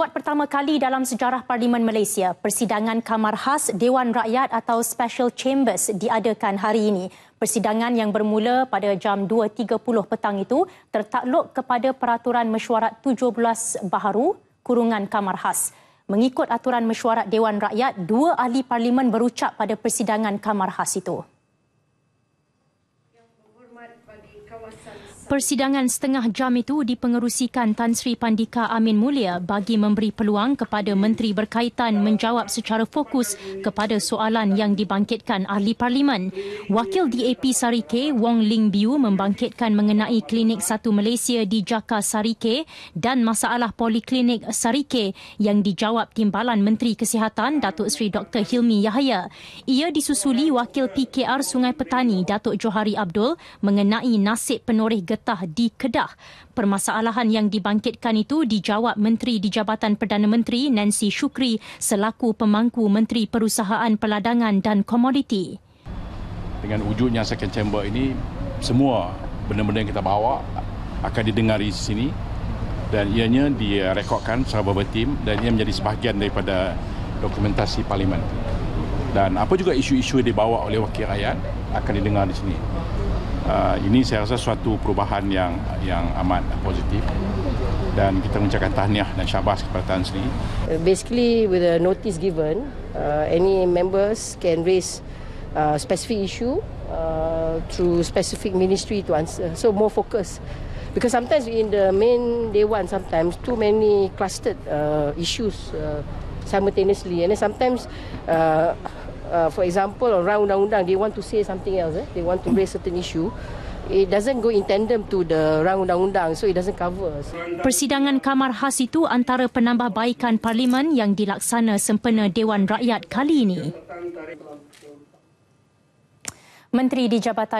dibuat pertama kali dalam sejarah Parlimen Malaysia. Persidangan Kamar Khas Dewan Rakyat atau Special Chambers diadakan hari ini. Persidangan yang bermula pada jam 2.30 petang itu tertakluk kepada Peraturan Mesyuarat 17 Baharu, kurungan Kamar Khas. Mengikut aturan mesyuarat Dewan Rakyat, dua ahli Parlimen berucap pada persidangan Kamar Khas itu. Persidangan setengah jam itu dipengerusikan Tan Sri Pandika Amin Mulia bagi memberi peluang kepada menteri berkaitan menjawab secara fokus kepada soalan yang dibangkitkan ahli parlimen. Wakil DAP Sarike Wong Ling Biu membangkitkan mengenai klinik satu Malaysia di Jaka Sarike dan masalah poliklinik Sarike yang dijawab timbalan Menteri Kesihatan Datuk Sri Dr. Hilmi Yahya. Ia disusuli Wakil PKR Sungai Petani Datuk Johari Abdul mengenai nasib penoreh getah di Kedah. Permasalahan yang dibangkitkan itu dijawab Menteri di Jabatan Perdana Menteri Nancy Shukri selaku pemangku Menteri Perusahaan Peladangan dan Komoditi. Dengan wujudnya second chamber ini, semua benda-benda yang kita bawa akan didengari di sini dan ianya direkodkan secara berbetim dan ia menjadi sebahagian daripada dokumentasi parlimen. Dan apa juga isu-isu yang dibawa oleh wakil rakyat akan didengar di sini. Ah, ini saya rasa suatu perubahan yang yang amat positif dan kita mengucapkan tahniah dan syabas kepada Tan Sri. Uh, basically with a notice given, uh, any members can raise uh, specific issue uh, through specific ministry to answer. So more focus. Because sometimes in the main day one, sometimes too many clustered uh, issues uh, simultaneously. And then sometimes uh, uh, for example around undang-undang they want to say something else eh? they want to raise certain issue it doesn't go in tandem to the round undang-undang so it doesn't cover Persidangan Kamar Khas itu antara penambahbaikan parlimen yang dilaksana sempena Dewan Rakyat kali ini. Menteri di Jabatan